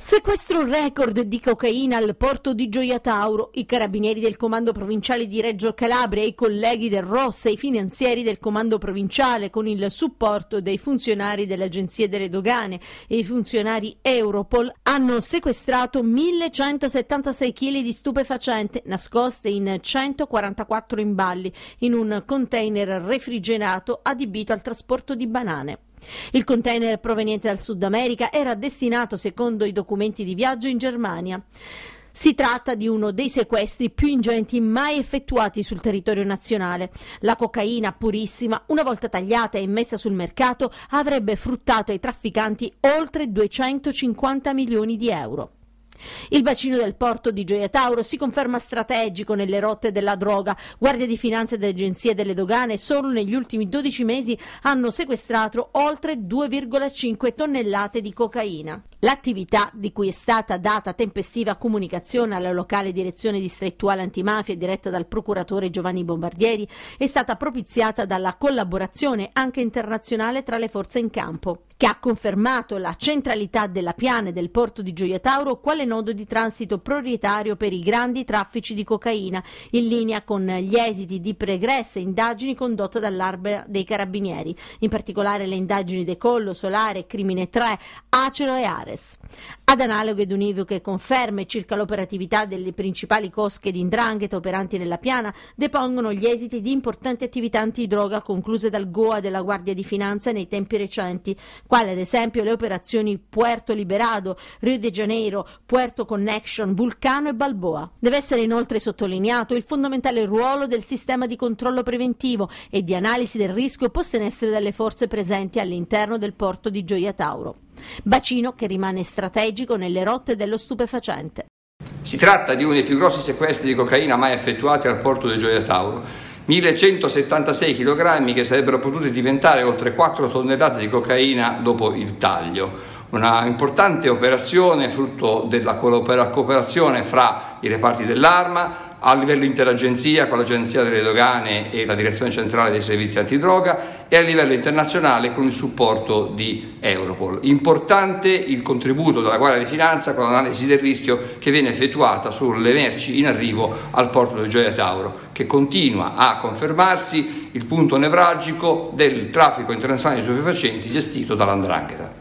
Sequestro record di cocaina al porto di Gioia Tauro. I carabinieri del comando provinciale di Reggio Calabria e i colleghi del ROS e i finanzieri del comando provinciale con il supporto dei funzionari dell'Agenzia delle Dogane e i funzionari Europol hanno sequestrato 1176 kg di stupefacente nascoste in 144 imballi in un container refrigerato adibito al trasporto di banane. Il container proveniente dal Sud America era destinato, secondo i documenti di viaggio, in Germania. Si tratta di uno dei sequestri più ingenti mai effettuati sul territorio nazionale. La cocaina purissima, una volta tagliata e messa sul mercato, avrebbe fruttato ai trafficanti oltre 250 milioni di euro. Il bacino del porto di Gioia Tauro si conferma strategico nelle rotte della droga. Guardia di Finanza ed Agenzie delle Dogane solo negli ultimi 12 mesi hanno sequestrato oltre 2,5 tonnellate di cocaina. L'attività, di cui è stata data tempestiva comunicazione alla locale direzione distrettuale antimafia diretta dal procuratore Giovanni Bombardieri, è stata propiziata dalla collaborazione anche internazionale tra le forze in campo, che ha confermato la centralità della piana e del porto di Gioia Tauro quale nodo di transito prioritario per i grandi traffici di cocaina, in linea con gli esiti di pregresse indagini condotte dall'Arma dei Carabinieri, in particolare le indagini De Collo, Solare, Crimine 3, Acero e Are. Casares. Ad analoghe ed univoche conferme circa l'operatività delle principali cosche di indrangheta operanti nella piana depongono gli esiti di importanti attività antidroga concluse dal Goa della Guardia di Finanza nei tempi recenti, quali ad esempio le operazioni Puerto Liberado, Rio de Janeiro, Puerto Connection, Vulcano e Balboa. Deve essere inoltre sottolineato il fondamentale ruolo del sistema di controllo preventivo e di analisi del rischio posto in essere dalle forze presenti all'interno del porto di Gioia Tauro bacino che rimane strategico nelle rotte dello stupefacente. Si tratta di uno dei più grossi sequestri di cocaina mai effettuati al porto del Gioia Tauro. 1176 kg che sarebbero potuti diventare oltre 4 tonnellate di cocaina dopo il taglio. Una importante operazione frutto della cooperazione fra i reparti dell'arma, a livello interagenzia con l'Agenzia delle Dogane e la Direzione Centrale dei Servizi Antidroga e a livello internazionale con il supporto di Europol. Importante il contributo della Guardia di Finanza con l'analisi del rischio che viene effettuata sulle merci in arrivo al porto di Gioia Tauro, che continua a confermarsi il punto nevralgico del traffico internazionale di stupefacenti gestito dall'Andrangheta.